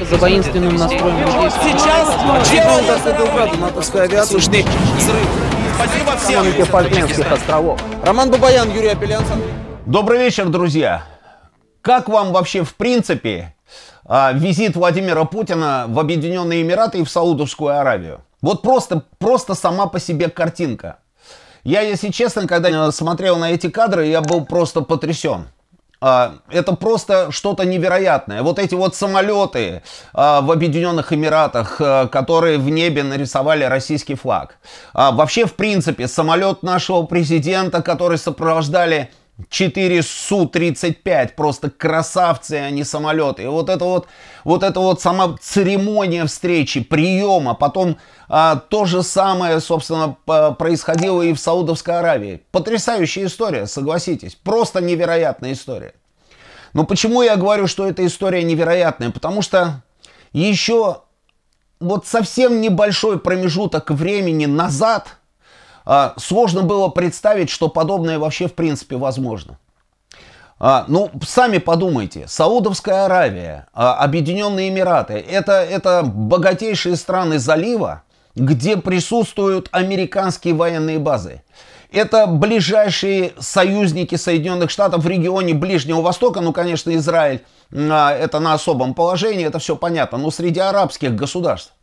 За воинственным настроем. Сейчас делают Сталинграду натовскую авиацию. Слышны взрывы. Спасибо всем. островов. Роман Бабаян, Юрий Апелянцев. Добрый вечер, друзья. Как вам вообще в принципе а, визит Владимира Путина в Объединенные Эмираты и в Саудовскую Аравию? Вот просто, просто сама по себе картинка. Я, если честно, когда смотрел на эти кадры, я был просто потрясен. А, это просто что-то невероятное. Вот эти вот самолеты а, в Объединенных Эмиратах, а, которые в небе нарисовали российский флаг. Вообще, в принципе, самолет нашего президента, который сопровождали 4 Су-35, просто красавцы, а не самолеты. И вот это вот, вот это вот сама церемония встречи, приема, потом а, то же самое, собственно, происходило и в Саудовской Аравии. Потрясающая история, согласитесь, просто невероятная история. Но почему я говорю, что эта история невероятная? Потому что еще вот совсем небольшой промежуток времени назад – а, сложно было представить, что подобное вообще в принципе возможно. А, ну, сами подумайте, Саудовская Аравия, а, Объединенные Эмираты, это, это богатейшие страны залива, где присутствуют американские военные базы. Это ближайшие союзники Соединенных Штатов в регионе Ближнего Востока, ну, конечно, Израиль, а, это на особом положении, это все понятно, но среди арабских государств.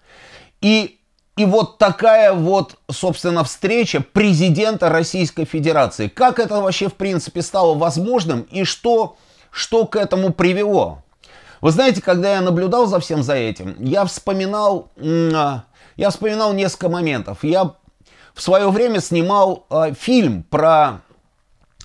И и вот такая вот, собственно, встреча президента Российской Федерации. Как это вообще, в принципе, стало возможным и что, что к этому привело? Вы знаете, когда я наблюдал за всем за этим, я вспоминал, а, я вспоминал несколько моментов. Я в свое время снимал а, фильм про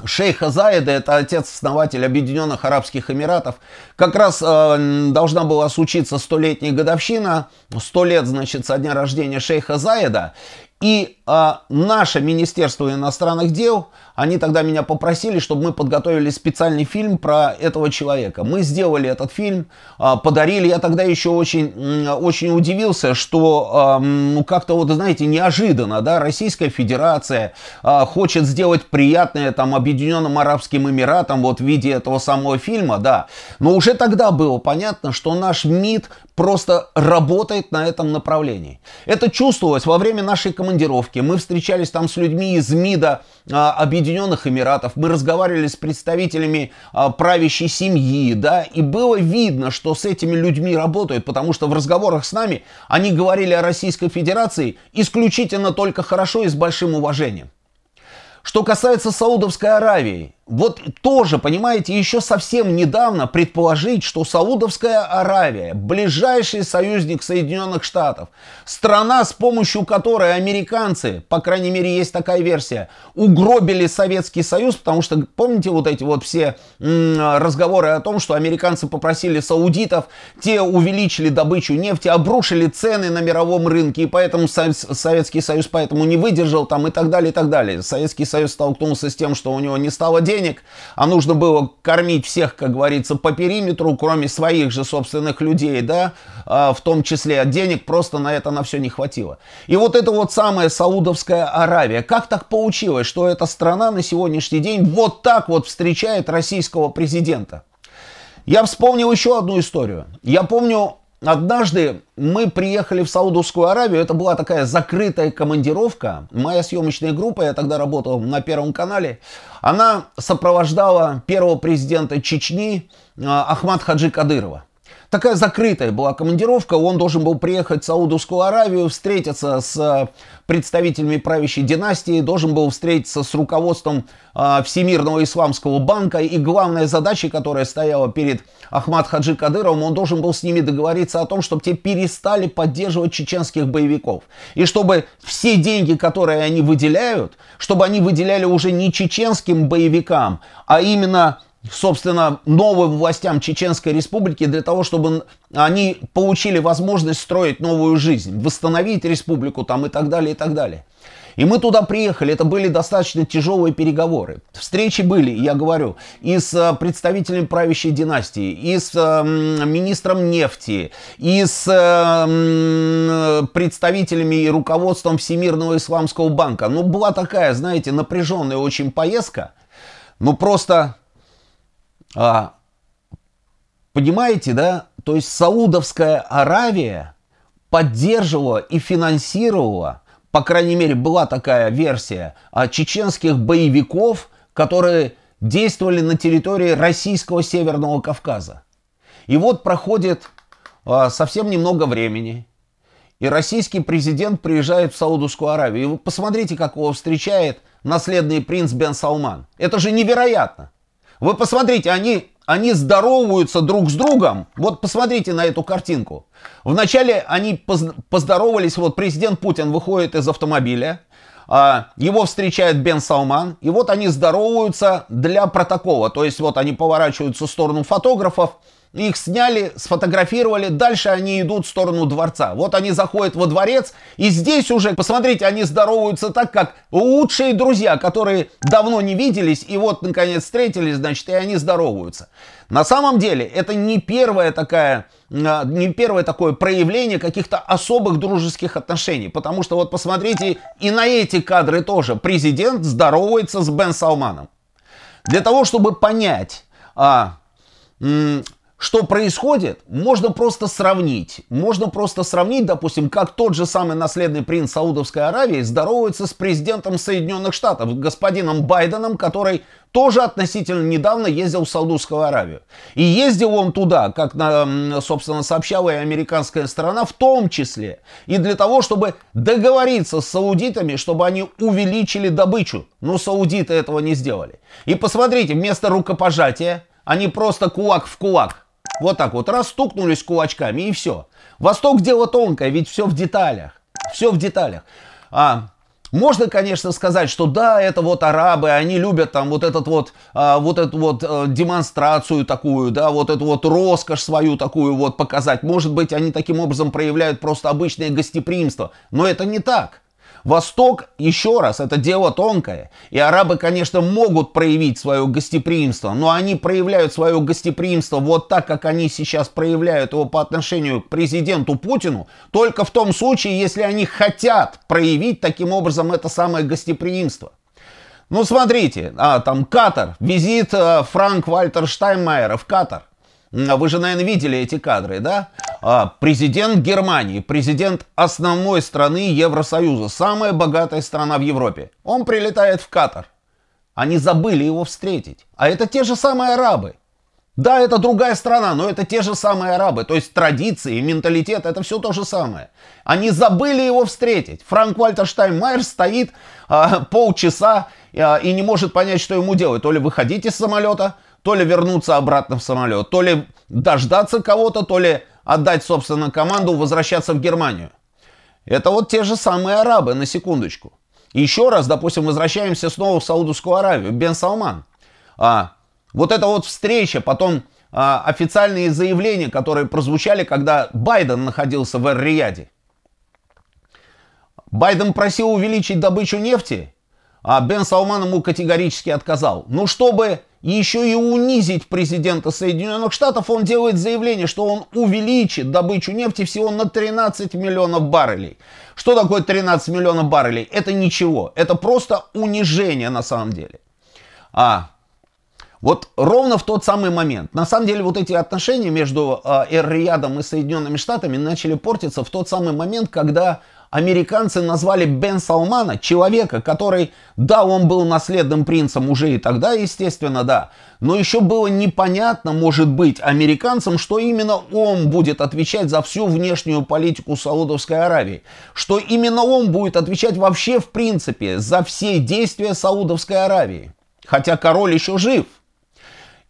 Шейха Заида, это отец-основатель Объединенных Арабских Эмиратов, как раз э, должна была случиться столетняя годовщина, сто лет, значит, со дня рождения шейха Заида, и а наше Министерство иностранных дел, они тогда меня попросили, чтобы мы подготовили специальный фильм про этого человека. Мы сделали этот фильм, а, подарили. Я тогда еще очень, очень удивился, что а, ну, как-то вот, знаете, неожиданно, да, Российская Федерация а, хочет сделать приятное там Объединенным Арабским Эмиратам вот в виде этого самого фильма, да. Но уже тогда было понятно, что наш МИД просто работает на этом направлении. Это чувствовалось во время нашей командировки нью мы встречались там с людьми из МИДа а, Объединенных Эмиратов, мы разговаривали с представителями а, правящей семьи, да, и было видно, что с этими людьми работают, потому что в разговорах с нами они говорили о Российской Федерации исключительно только хорошо и с большим уважением. Что касается Саудовской Аравии, вот тоже, понимаете, еще совсем недавно предположить, что Саудовская Аравия, ближайший союзник Соединенных Штатов, страна, с помощью которой американцы, по крайней мере, есть такая версия, угробили Советский Союз, потому что, помните, вот эти вот все разговоры о том, что американцы попросили саудитов, те увеличили добычу нефти, обрушили цены на мировом рынке, и поэтому Советский Союз поэтому не выдержал там и так далее, и так далее. Советский Союз столкнулся с тем, что у него не стало денег, денег, а нужно было кормить всех, как говорится, по периметру, кроме своих же собственных людей, да, а, в том числе а денег просто на это на все не хватило. И вот это вот самая Саудовская Аравия. Как так получилось, что эта страна на сегодняшний день вот так вот встречает российского президента? Я вспомнил еще одну историю. Я помню, Однажды мы приехали в Саудовскую Аравию, это была такая закрытая командировка. Моя съемочная группа, я тогда работал на Первом канале, она сопровождала первого президента Чечни а, Ахмад Хаджи Кадырова такая закрытая была командировка. Он должен был приехать в Саудовскую Аравию, встретиться с э, представителями правящей династии, должен был встретиться с руководством э, Всемирного исламского банка. И главная задача, которая стояла перед Ахмад Хаджи Кадыровым, он должен был с ними договориться о том, чтобы те перестали поддерживать чеченских боевиков. И чтобы все деньги, которые они выделяют, чтобы они выделяли уже не чеченским боевикам, а именно собственно, новым властям Чеченской Республики для того, чтобы они получили возможность строить новую жизнь, восстановить республику там и так далее, и так далее. И мы туда приехали, это были достаточно тяжелые переговоры. Встречи были, я говорю, и с э, представителями правящей династии, и с э, министром нефти, и с э, представителями и руководством Всемирного исламского банка. Ну, была такая, знаете, напряженная очень поездка. Ну, просто а, понимаете, да? То есть Саудовская Аравия поддерживала и финансировала, по крайней мере, была такая версия, а, чеченских боевиков, которые действовали на территории российского Северного Кавказа. И вот проходит а, совсем немного времени, и российский президент приезжает в Саудовскую Аравию. И вы посмотрите, как его встречает наследный принц Бен Салман. Это же невероятно. Вы посмотрите, они, они здороваются друг с другом. Вот посмотрите на эту картинку. Вначале они поздоровались, вот президент Путин выходит из автомобиля, а, его встречает Бен Салман, и вот они здороваются для протокола. То есть вот они поворачиваются в сторону фотографов, их сняли, сфотографировали, дальше они идут в сторону дворца. Вот они заходят во дворец, и здесь уже, посмотрите, они здороваются так, как лучшие друзья, которые давно не виделись, и вот, наконец, встретились, значит, и они здороваются. На самом деле, это не первая такая а, не первое такое проявление каких-то особых дружеских отношений. Потому что вот посмотрите, и на эти кадры тоже президент здоровается с Бен Салманом. Для того, чтобы понять, а, что происходит, можно просто сравнить. Можно просто сравнить, допустим, как тот же самый наследный принц Саудовской Аравии здоровается с президентом Соединенных Штатов, господином Байденом, который тоже относительно недавно ездил в Саудовскую Аравию. И ездил он туда, как, собственно, сообщала и американская сторона, в том числе и для того, чтобы договориться с саудитами, чтобы они увеличили добычу. Но саудиты этого не сделали. И посмотрите, вместо рукопожатия они просто кулак в кулак вот так вот, раз стукнулись кулачками и все. Восток дело тонкое, ведь все в деталях. Все в деталях. А, можно, конечно, сказать, что да, это вот арабы, они любят там вот этот вот, а, вот эту вот а, демонстрацию такую, да, вот эту вот роскошь свою такую вот показать. Может быть, они таким образом проявляют просто обычное гостеприимство, но это не так. Восток, еще раз, это дело тонкое. И арабы, конечно, могут проявить свое гостеприимство, но они проявляют свое гостеприимство вот так, как они сейчас проявляют его по отношению к президенту Путину, только в том случае, если они хотят проявить таким образом это самое гостеприимство. Ну, смотрите, а, там Катар, визит а, Франк Вальтер Штайнмайера в Катар. А вы же, наверное, видели эти кадры, да? А, президент Германии, президент основной страны Евросоюза, самая богатая страна в Европе, он прилетает в Катар. Они забыли его встретить. А это те же самые арабы. Да, это другая страна, но это те же самые арабы. То есть традиции, менталитет, это все то же самое. Они забыли его встретить. Франк Вальтер Штайнмайер стоит а, полчаса а, и не может понять, что ему делать. То ли выходить из самолета, то ли вернуться обратно в самолет, то ли дождаться кого-то, то ли отдать, собственно, команду возвращаться в Германию. Это вот те же самые арабы, на секундочку. Еще раз, допустим, возвращаемся снова в Саудовскую Аравию, Бен Салман. А, вот эта вот встреча, потом а, официальные заявления, которые прозвучали, когда Байден находился в Эр-Рияде. Байден просил увеличить добычу нефти, а Бен Салман ему категорически отказал. Ну, чтобы еще и унизить президента Соединенных Штатов, он делает заявление, что он увеличит добычу нефти всего на 13 миллионов баррелей. Что такое 13 миллионов баррелей? Это ничего, это просто унижение на самом деле. А, вот ровно в тот самый момент. На самом деле вот эти отношения между а, Эр-Риядом и Соединенными Штатами начали портиться в тот самый момент, когда американцы назвали Бен Салмана, человека, который, да, он был наследным принцем уже и тогда, естественно, да, но еще было непонятно, может быть, американцам, что именно он будет отвечать за всю внешнюю политику Саудовской Аравии, что именно он будет отвечать вообще, в принципе, за все действия Саудовской Аравии, хотя король еще жив.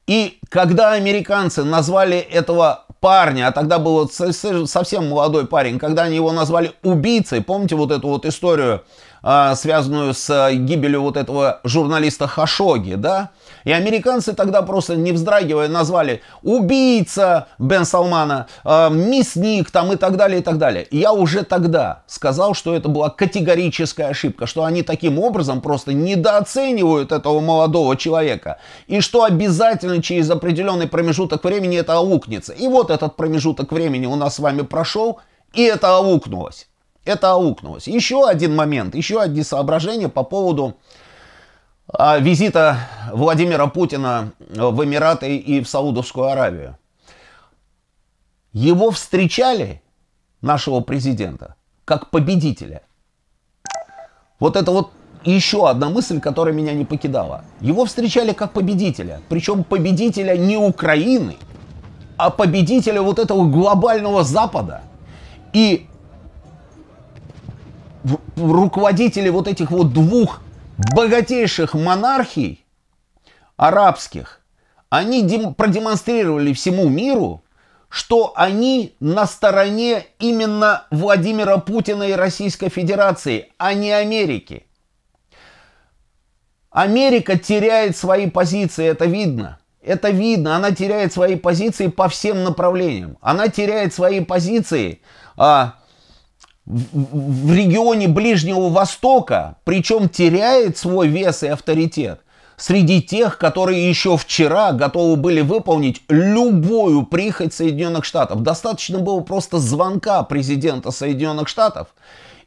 И когда американцы назвали этого парня, а тогда был совсем молодой парень, когда они его назвали убийцей, помните вот эту вот историю, а, связанную с э, гибелью вот этого журналиста Хашоги, да, и американцы тогда просто не вздрагивая назвали убийца Бен Салмана, э, мясник там и так далее, и так далее. И я уже тогда сказал, что это была категорическая ошибка, что они таким образом просто недооценивают этого молодого человека. И что обязательно через определенный промежуток времени это аукнется. И вот этот промежуток времени у нас с вами прошел, и это аукнулось. Это аукнулось. Еще один момент, еще одни соображения по поводу а визита Владимира Путина в Эмираты и в Саудовскую Аравию. Его встречали, нашего президента, как победителя. Вот это вот еще одна мысль, которая меня не покидала. Его встречали как победителя. Причем победителя не Украины, а победителя вот этого глобального Запада. И руководители вот этих вот двух богатейших монархий арабских, они продемонстрировали всему миру, что они на стороне именно Владимира Путина и Российской Федерации, а не Америки. Америка теряет свои позиции, это видно. Это видно, она теряет свои позиции по всем направлениям. Она теряет свои позиции а, в регионе Ближнего Востока, причем теряет свой вес и авторитет среди тех, которые еще вчера готовы были выполнить любую прихоть Соединенных Штатов. Достаточно было просто звонка президента Соединенных Штатов,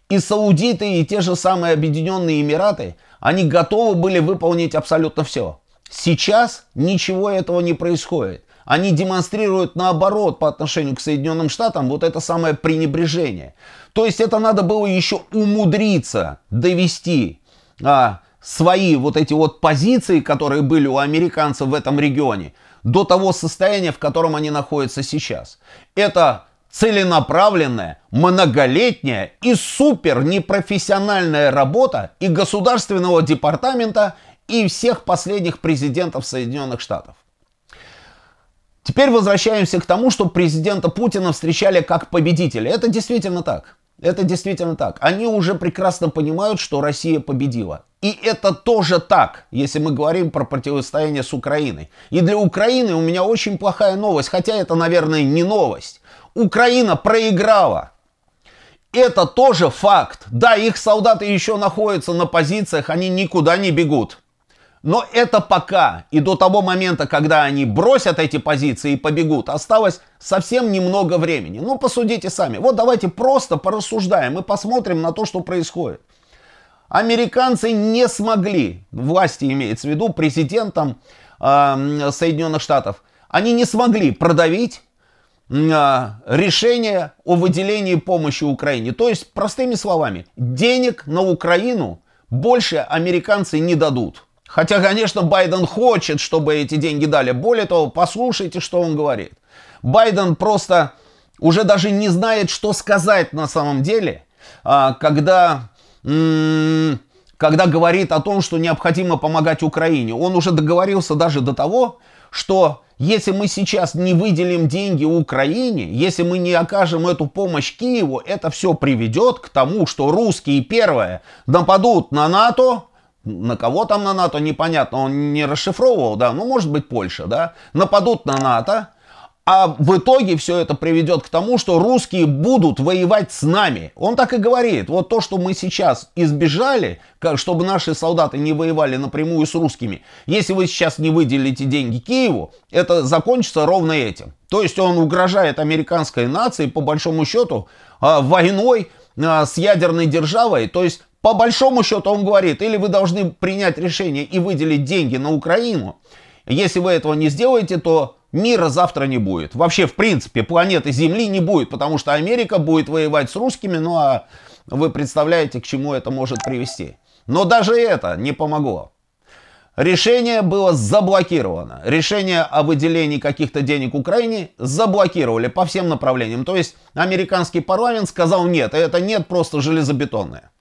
и саудиты, и те же самые Объединенные Эмираты, они готовы были выполнить абсолютно все. Сейчас ничего этого не происходит они демонстрируют наоборот по отношению к Соединенным Штатам вот это самое пренебрежение. То есть это надо было еще умудриться довести а, свои вот эти вот позиции, которые были у американцев в этом регионе, до того состояния, в котором они находятся сейчас. Это целенаправленная, многолетняя и супер непрофессиональная работа и государственного департамента, и всех последних президентов Соединенных Штатов. Теперь возвращаемся к тому, что президента Путина встречали как победителя. Это действительно так. Это действительно так. Они уже прекрасно понимают, что Россия победила. И это тоже так, если мы говорим про противостояние с Украиной. И для Украины у меня очень плохая новость, хотя это, наверное, не новость. Украина проиграла. Это тоже факт. Да, их солдаты еще находятся на позициях, они никуда не бегут. Но это пока. И до того момента, когда они бросят эти позиции и побегут, осталось совсем немного времени. Ну, посудите сами. Вот давайте просто порассуждаем и посмотрим на то, что происходит. Американцы не смогли, власти имеется в виду, президентом э, Соединенных Штатов, они не смогли продавить а, решение о выделении помощи Украине. То есть, простыми словами, денег на Украину больше американцы не дадут. Хотя, конечно, Байден хочет, чтобы эти деньги дали. Более того, послушайте, что он говорит. Байден просто уже даже не знает, что сказать на самом деле, а, когда, когда говорит о том, что необходимо помогать Украине. Он уже договорился даже до того, что если мы сейчас не выделим деньги Украине, если мы не окажем эту помощь Киеву, это все приведет к тому, что русские первое нападут на НАТО, на кого там на НАТО, непонятно, он не расшифровывал, да, ну, может быть, Польша, да, нападут на НАТО, а в итоге все это приведет к тому, что русские будут воевать с нами. Он так и говорит. Вот то, что мы сейчас избежали, как, чтобы наши солдаты не воевали напрямую с русскими, если вы сейчас не выделите деньги Киеву, это закончится ровно этим. То есть он угрожает американской нации, по большому счету, а, войной а, с ядерной державой. То есть по большому счету он говорит, или вы должны принять решение и выделить деньги на Украину, если вы этого не сделаете, то мира завтра не будет. Вообще, в принципе, планеты Земли не будет, потому что Америка будет воевать с русскими, ну а вы представляете, к чему это может привести. Но даже это не помогло. Решение было заблокировано. Решение о выделении каких-то денег Украине заблокировали по всем направлениям. То есть американский парламент сказал нет, и это нет просто железобетонное.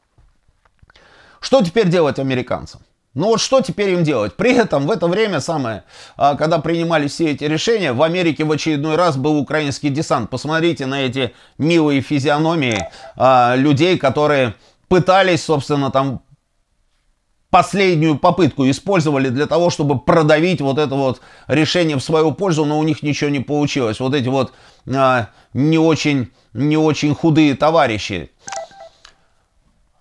Что теперь делать американцам? Ну вот что теперь им делать? При этом в это время самое, а, когда принимались все эти решения, в Америке в очередной раз был украинский десант. Посмотрите на эти милые физиономии а, людей, которые пытались, собственно, там последнюю попытку использовали для того, чтобы продавить вот это вот решение в свою пользу, но у них ничего не получилось. Вот эти вот а, не очень не очень худые товарищи.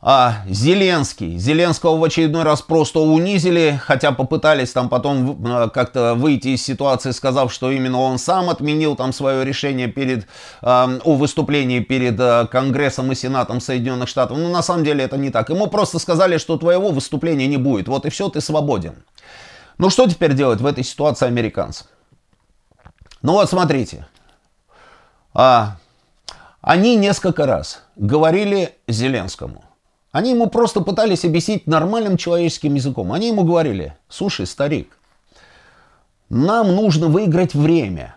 А, Зеленский. Зеленского в очередной раз просто унизили, хотя попытались там потом э, как-то выйти из ситуации, сказав, что именно он сам отменил там свое решение перед, э, о выступлении перед э, Конгрессом и Сенатом Соединенных Штатов. Но ну, на самом деле это не так. Ему просто сказали, что твоего выступления не будет. Вот и все, ты свободен. Ну что теперь делать в этой ситуации американцам? Ну вот смотрите. А, они несколько раз говорили Зеленскому, они ему просто пытались объяснить нормальным человеческим языком. Они ему говорили, слушай, старик, нам нужно выиграть время.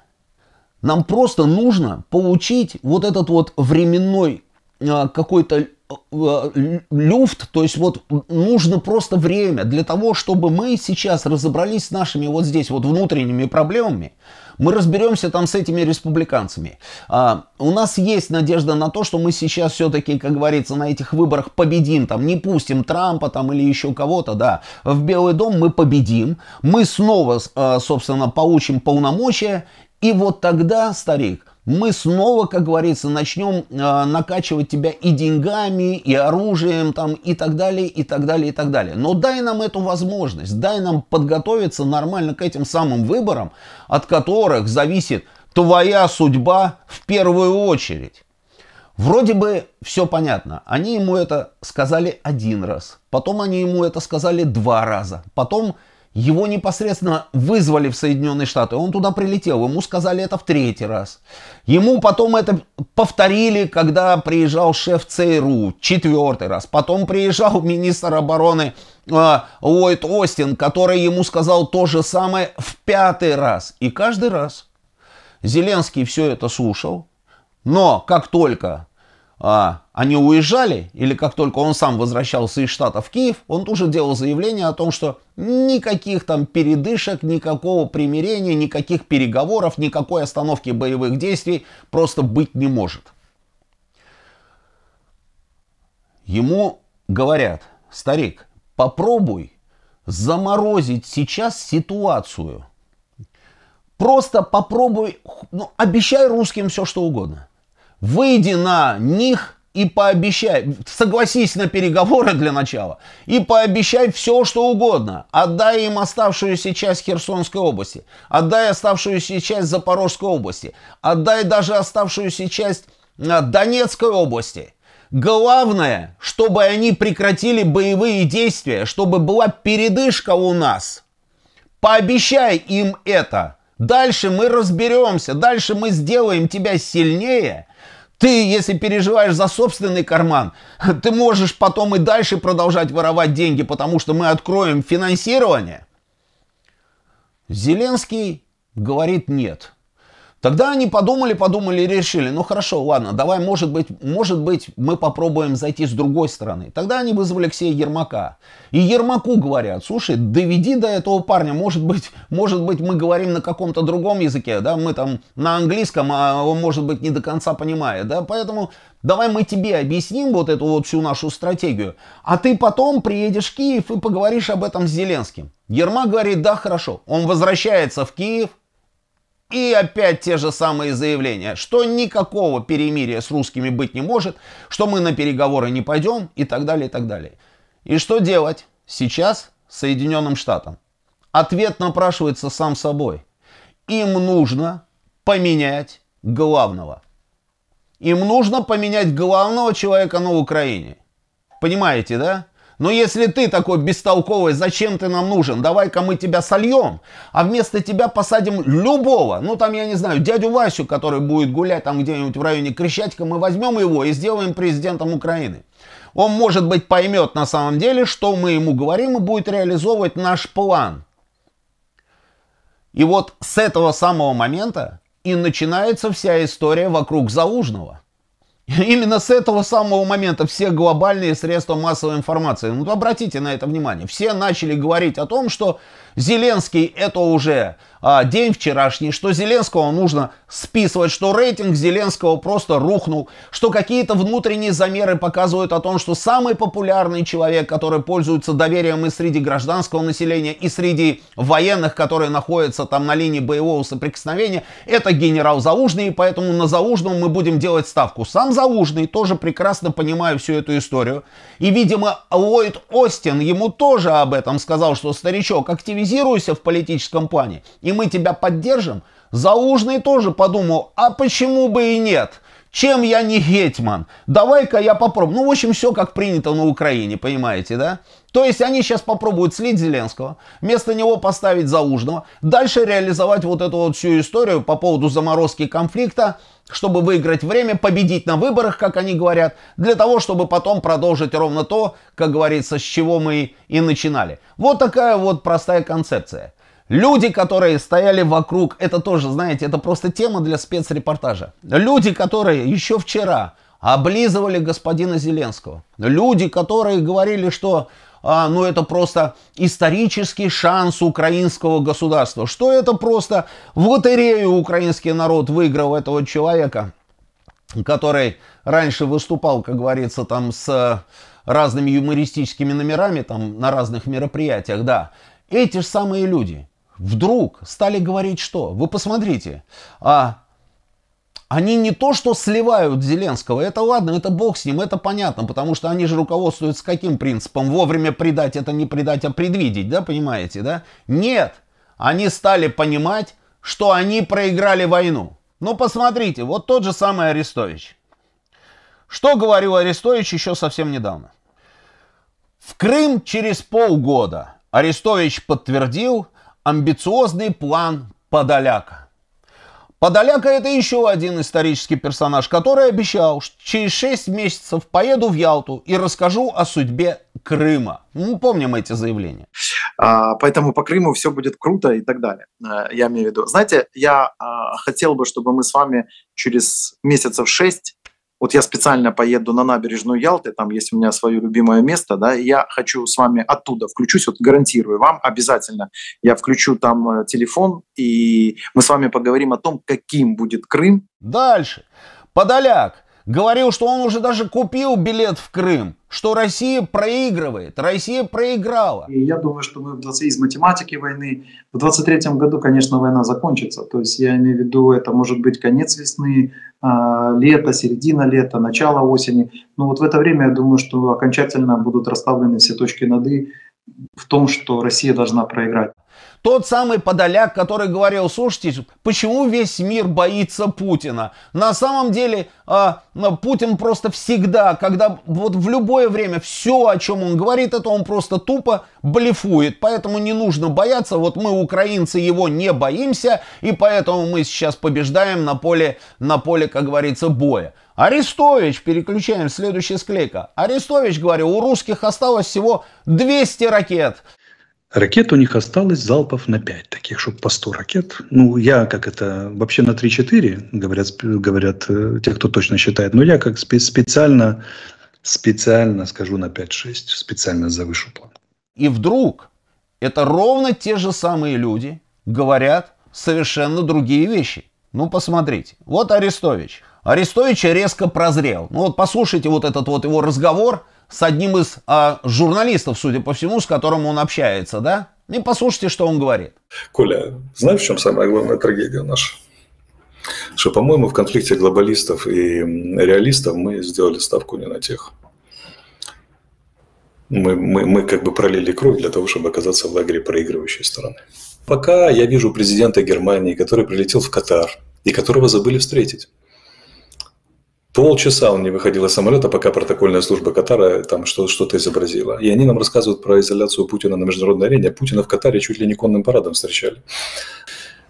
Нам просто нужно получить вот этот вот временной а, какой-то Э, э, люфт, то есть вот нужно просто время для того, чтобы мы сейчас разобрались с нашими вот здесь вот внутренними проблемами, мы разберемся там с этими республиканцами. А, у нас есть надежда на то, что мы сейчас все-таки, как говорится, на этих выборах победим, там не пустим Трампа там или еще кого-то, да, в Белый дом мы победим, мы снова, э, собственно, получим полномочия, и вот тогда, старик, мы снова, как говорится, начнем э, накачивать тебя и деньгами, и оружием, там, и так далее, и так далее, и так далее. Но дай нам эту возможность, дай нам подготовиться нормально к этим самым выборам, от которых зависит твоя судьба в первую очередь. Вроде бы все понятно. Они ему это сказали один раз, потом они ему это сказали два раза, потом его непосредственно вызвали в Соединенные Штаты, он туда прилетел, ему сказали это в третий раз. Ему потом это повторили, когда приезжал шеф ЦРУ, четвертый раз. Потом приезжал министр обороны э, а, Ллойд Остин, который ему сказал то же самое в пятый раз. И каждый раз Зеленский все это слушал, но как только а, они уезжали, или как только он сам возвращался из Штата в Киев, он тут же делал заявление о том, что никаких там передышек, никакого примирения, никаких переговоров, никакой остановки боевых действий просто быть не может. Ему говорят, старик, попробуй заморозить сейчас ситуацию. Просто попробуй, ну, обещай русским все, что угодно. Выйди на них и пообещай, согласись на переговоры для начала, и пообещай все, что угодно. Отдай им оставшуюся часть Херсонской области, отдай оставшуюся часть Запорожской области, отдай даже оставшуюся часть э, Донецкой области. Главное, чтобы они прекратили боевые действия, чтобы была передышка у нас. Пообещай им это. Дальше мы разберемся, дальше мы сделаем тебя сильнее – ты, если переживаешь за собственный карман, ты можешь потом и дальше продолжать воровать деньги, потому что мы откроем финансирование. Зеленский говорит нет. Тогда они подумали, подумали и решили, ну хорошо, ладно, давай, может быть, может быть, мы попробуем зайти с другой стороны. Тогда они вызвали Алексея Ермака. И Ермаку говорят, слушай, доведи до этого парня, может быть, может быть, мы говорим на каком-то другом языке, да, мы там на английском, а он, может быть, не до конца понимает, да, поэтому давай мы тебе объясним вот эту вот всю нашу стратегию, а ты потом приедешь в Киев и поговоришь об этом с Зеленским. Ермак говорит, да, хорошо. Он возвращается в Киев, и опять те же самые заявления, что никакого перемирия с русскими быть не может, что мы на переговоры не пойдем и так далее, и так далее. И что делать сейчас Соединенным Штатам? Ответ напрашивается сам собой. Им нужно поменять главного. Им нужно поменять главного человека на Украине. Понимаете, да? Но если ты такой бестолковый, зачем ты нам нужен? Давай-ка мы тебя сольем, а вместо тебя посадим любого. Ну там, я не знаю, дядю Васю, который будет гулять там где-нибудь в районе Крещатика, мы возьмем его и сделаем президентом Украины. Он, может быть, поймет на самом деле, что мы ему говорим и будет реализовывать наш план. И вот с этого самого момента и начинается вся история вокруг заужного. Именно с этого самого момента все глобальные средства массовой информации, Вот ну, обратите на это внимание, все начали говорить о том, что Зеленский это уже а, день вчерашний, что Зеленского нужно списывать, что рейтинг Зеленского просто рухнул, что какие-то внутренние замеры показывают о том, что самый популярный человек, который пользуется доверием и среди гражданского населения, и среди военных, которые находятся там на линии боевого соприкосновения, это генерал Заужный, и поэтому на Заужного мы будем делать ставку. Сам Заужный тоже прекрасно понимает всю эту историю. И, видимо, Ллойд Остин ему тоже об этом сказал, что старичок, активист активизируйся в политическом плане, и мы тебя поддержим, Заужный тоже подумал, а почему бы и нет? Чем я не гетьман? Давай-ка я попробую. Ну, в общем, все как принято на Украине, понимаете, да? То есть они сейчас попробуют слить Зеленского, вместо него поставить Заужного, дальше реализовать вот эту вот всю историю по поводу заморозки конфликта, чтобы выиграть время, победить на выборах, как они говорят, для того, чтобы потом продолжить ровно то, как говорится, с чего мы и начинали. Вот такая вот простая концепция. Люди, которые стояли вокруг, это тоже, знаете, это просто тема для спецрепортажа. Люди, которые еще вчера облизывали господина Зеленского. Люди, которые говорили, что а, ну это просто исторический шанс украинского государства, что это просто в лотерею украинский народ выиграл этого человека, который раньше выступал, как говорится, там с разными юмористическими номерами, там на разных мероприятиях, да. Эти же самые люди вдруг стали говорить, что вы посмотрите, а они не то, что сливают Зеленского, это ладно, это бог с ним, это понятно, потому что они же руководствуются каким принципом? Вовремя предать, это не предать, а предвидеть, да, понимаете, да? Нет, они стали понимать, что они проиграли войну. Ну, посмотрите, вот тот же самый Арестович. Что говорил Арестович еще совсем недавно? В Крым через полгода Арестович подтвердил амбициозный план Подоляка. Подоляка – это еще один исторический персонаж, который обещал, что через 6 месяцев поеду в Ялту и расскажу о судьбе Крыма. Ну, мы помним эти заявления. А, поэтому по Крыму все будет круто и так далее. Э, я имею в виду. Знаете, я а, хотел бы, чтобы мы с вами через месяцев 6 вот я специально поеду на набережную Ялты, там есть у меня свое любимое место, да, и я хочу с вами оттуда включусь, вот гарантирую вам обязательно, я включу там э, телефон, и мы с вами поговорим о том, каким будет Крым. Дальше. Подоляк говорил, что он уже даже купил билет в Крым, что Россия проигрывает, Россия проиграла. И я думаю, что мы в из математики войны. В 23 году, конечно, война закончится. То есть я имею в виду, это может быть конец весны, а, лето, середина лета, начало осени. Но вот в это время, я думаю, что окончательно будут расставлены все точки над «и», в том, что Россия должна проиграть. Тот самый Подоляк, который говорил, слушайте, почему весь мир боится Путина? На самом деле а, Путин просто всегда, когда вот в любое время все, о чем он говорит, это он просто тупо блефует. Поэтому не нужно бояться. Вот мы, украинцы, его не боимся, и поэтому мы сейчас побеждаем на поле, на поле как говорится, боя. Арестович, переключаем, следующая склейка. Арестович говорил, у русских осталось всего 200 ракет. Ракет у них осталось залпов на 5, таких, чтобы по 100 ракет. Ну, я как это, вообще на 3-4, говорят, говорят э, те, кто точно считает, но я как специально, специально скажу на 5-6, специально завышу план. И вдруг это ровно те же самые люди говорят совершенно другие вещи. Ну, посмотрите. Вот Арестович. Арестович резко прозрел. Ну вот послушайте вот этот вот его разговор с одним из э, журналистов, судя по всему, с которым он общается, да? И послушайте, что он говорит. Коля, знаешь, в чем самая главная трагедия наша? Что, по-моему, в конфликте глобалистов и реалистов мы сделали ставку не на тех. Мы, мы, мы как бы пролили кровь для того, чтобы оказаться в лагере проигрывающей стороны. Пока я вижу президента Германии, который прилетел в Катар и которого забыли встретить. Полчаса он не выходил из самолета, пока протокольная служба Катара там что-то изобразила. И они нам рассказывают про изоляцию Путина на международной арене. Путина в Катаре чуть ли не конным парадом встречали.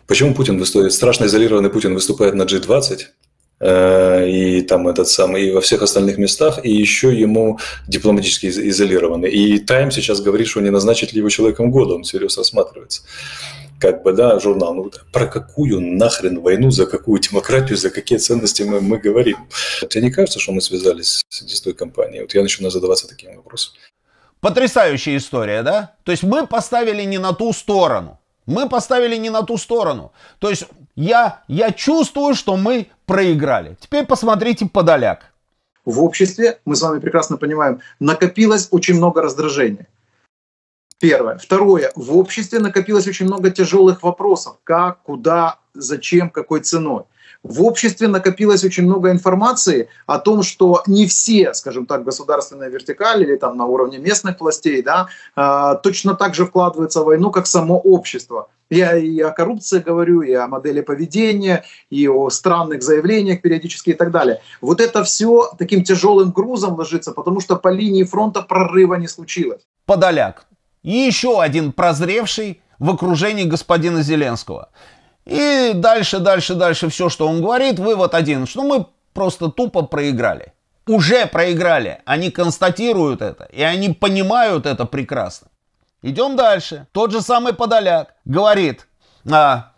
Почему Путин выступает? Страшно изолированный Путин выступает на G20, э, и там этот самый, и во всех остальных местах, и еще ему дипломатически изолированы. И Тайм сейчас говорит, что не назначит ли его человеком года, он всерьез рассматривается как бы, да, журнал. Ну, про какую нахрен войну, за какую демократию, за какие ценности мы, мы говорим? Тебе не кажется, что мы связались с той компанией? Вот я начинаю задаваться таким вопросом. Потрясающая история, да? То есть мы поставили не на ту сторону. Мы поставили не на ту сторону. То есть я, я чувствую, что мы проиграли. Теперь посмотрите подоляк. В обществе, мы с вами прекрасно понимаем, накопилось очень много раздражения. Первое. Второе. В обществе накопилось очень много тяжелых вопросов. Как, куда, зачем, какой ценой. В обществе накопилось очень много информации о том, что не все, скажем так, государственные вертикали или там на уровне местных властей, да, а, точно так же вкладываются в войну, как само общество. Я и о коррупции говорю, и о модели поведения, и о странных заявлениях периодически и так далее. Вот это все таким тяжелым грузом ложится, потому что по линии фронта прорыва не случилось. Подоляк и еще один прозревший в окружении господина Зеленского. И дальше, дальше, дальше все, что он говорит, вывод один, что мы просто тупо проиграли. Уже проиграли. Они констатируют это. И они понимают это прекрасно. Идем дальше. Тот же самый Подоляк говорит, а,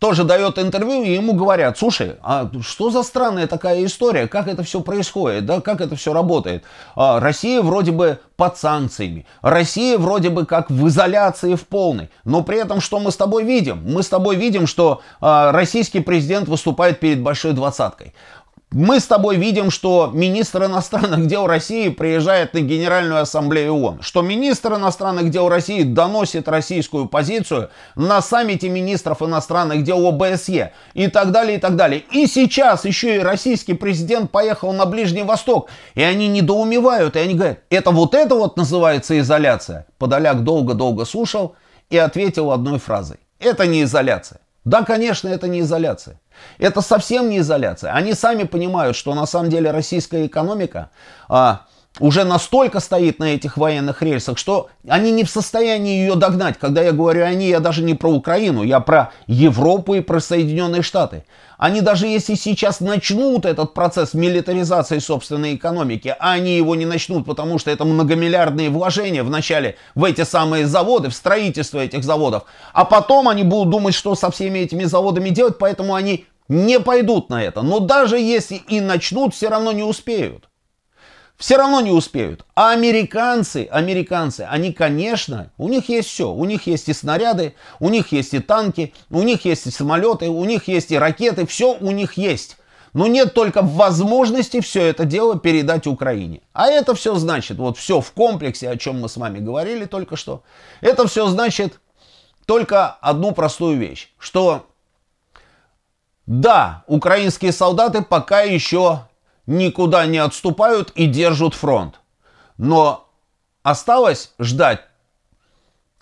тоже дает интервью, и ему говорят, слушай, а что за странная такая история, как это все происходит, да, как это все работает. А, Россия вроде бы под санкциями, Россия вроде бы как в изоляции в полной, но при этом что мы с тобой видим? Мы с тобой видим, что а, российский президент выступает перед большой двадцаткой. Мы с тобой видим, что министр иностранных дел России приезжает на Генеральную Ассамблею ООН, что министр иностранных дел России доносит российскую позицию на саммите министров иностранных дел ОБСЕ и так далее, и так далее. И сейчас еще и российский президент поехал на Ближний Восток, и они недоумевают, и они говорят, это вот это вот называется изоляция. Подоляк долго-долго слушал и ответил одной фразой. Это не изоляция. Да, конечно, это не изоляция. Это совсем не изоляция. Они сами понимают, что на самом деле российская экономика а, уже настолько стоит на этих военных рельсах, что они не в состоянии ее догнать. Когда я говорю они, я даже не про Украину, я про Европу и про Соединенные Штаты. Они даже если сейчас начнут этот процесс милитаризации собственной экономики, а они его не начнут, потому что это многомиллиардные вложения вначале в эти самые заводы, в строительство этих заводов, а потом они будут думать, что со всеми этими заводами делать, поэтому они не пойдут на это. Но даже если и начнут, все равно не успеют. Все равно не успеют. А американцы, американцы, они, конечно, у них есть все. У них есть и снаряды, у них есть и танки, у них есть и самолеты, у них есть и ракеты. Все у них есть. Но нет только возможности все это дело передать Украине. А это все значит, вот все в комплексе, о чем мы с вами говорили только что, это все значит только одну простую вещь, что да, украинские солдаты пока еще никуда не отступают и держат фронт. Но осталось ждать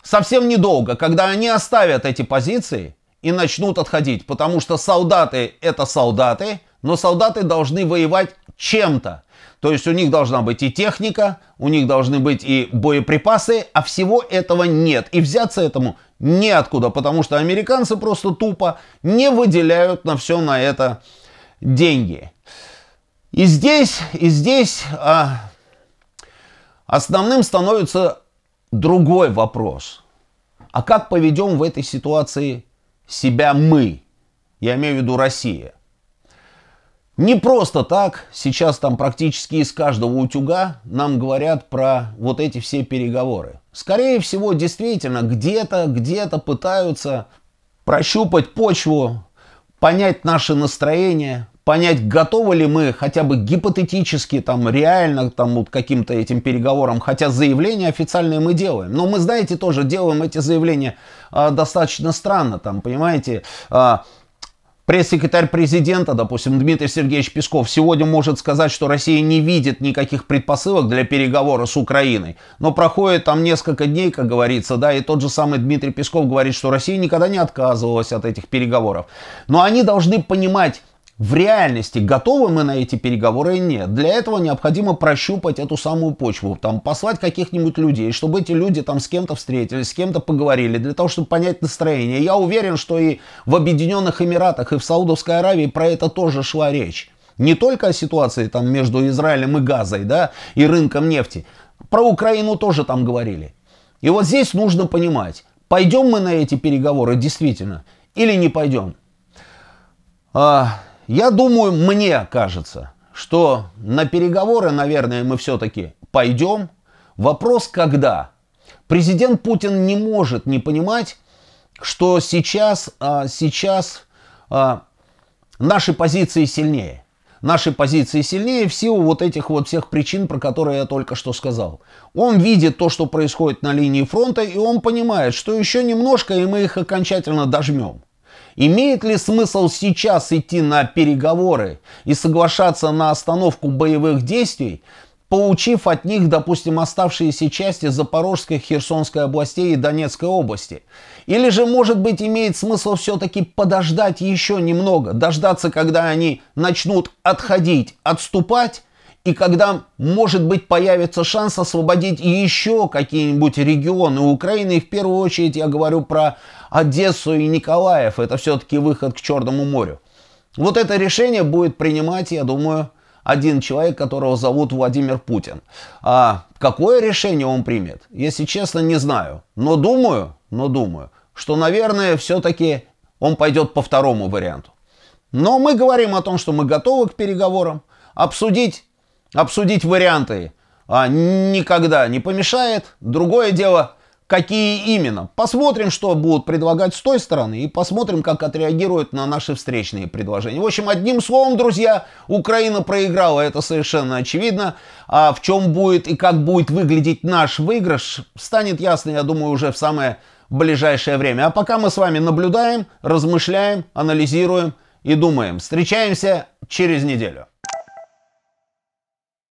совсем недолго, когда они оставят эти позиции и начнут отходить. Потому что солдаты это солдаты, но солдаты должны воевать чем-то. То есть у них должна быть и техника, у них должны быть и боеприпасы, а всего этого нет. И взяться этому неоткуда, потому что американцы просто тупо не выделяют на все на это деньги. И здесь, и здесь а, основным становится другой вопрос. А как поведем в этой ситуации себя мы? Я имею в виду Россия. Не просто так, сейчас там практически из каждого утюга нам говорят про вот эти все переговоры. Скорее всего, действительно, где-то, где-то пытаются прощупать почву, понять наше настроение, понять, готовы ли мы хотя бы гипотетически, там, реально, там, вот каким-то этим переговорам, хотя заявления официальные мы делаем. Но мы, знаете, тоже делаем эти заявления э, достаточно странно, там, понимаете, э, Пресс-секретарь президента, допустим, Дмитрий Сергеевич Песков, сегодня может сказать, что Россия не видит никаких предпосылок для переговора с Украиной. Но проходит там несколько дней, как говорится, да, и тот же самый Дмитрий Песков говорит, что Россия никогда не отказывалась от этих переговоров. Но они должны понимать, в реальности готовы мы на эти переговоры или нет. Для этого необходимо прощупать эту самую почву, там послать каких-нибудь людей, чтобы эти люди там с кем-то встретились, с кем-то поговорили, для того, чтобы понять настроение. Я уверен, что и в Объединенных Эмиратах, и в Саудовской Аравии про это тоже шла речь. Не только о ситуации там между Израилем и Газой, да, и рынком нефти. Про Украину тоже там говорили. И вот здесь нужно понимать, пойдем мы на эти переговоры действительно или не пойдем. А, я думаю, мне кажется, что на переговоры, наверное, мы все-таки пойдем. Вопрос, когда? Президент Путин не может не понимать, что сейчас, а, сейчас а, наши позиции сильнее. Наши позиции сильнее в силу вот этих вот всех причин, про которые я только что сказал. Он видит то, что происходит на линии фронта, и он понимает, что еще немножко, и мы их окончательно дожмем. Имеет ли смысл сейчас идти на переговоры и соглашаться на остановку боевых действий, получив от них, допустим, оставшиеся части Запорожской, Херсонской областей и Донецкой области? Или же, может быть, имеет смысл все-таки подождать еще немного, дождаться, когда они начнут отходить, отступать, и когда, может быть, появится шанс освободить еще какие-нибудь регионы Украины, и в первую очередь я говорю про Одессу и Николаев, это все-таки выход к Черному морю. Вот это решение будет принимать, я думаю, один человек, которого зовут Владимир Путин. А какое решение он примет, если честно, не знаю. Но думаю, но думаю, что, наверное, все-таки он пойдет по второму варианту. Но мы говорим о том, что мы готовы к переговорам, обсудить обсудить варианты а, никогда не помешает. Другое дело, какие именно. Посмотрим, что будут предлагать с той стороны и посмотрим, как отреагируют на наши встречные предложения. В общем, одним словом, друзья, Украина проиграла, это совершенно очевидно. А в чем будет и как будет выглядеть наш выигрыш, станет ясно, я думаю, уже в самое ближайшее время. А пока мы с вами наблюдаем, размышляем, анализируем и думаем. Встречаемся через неделю.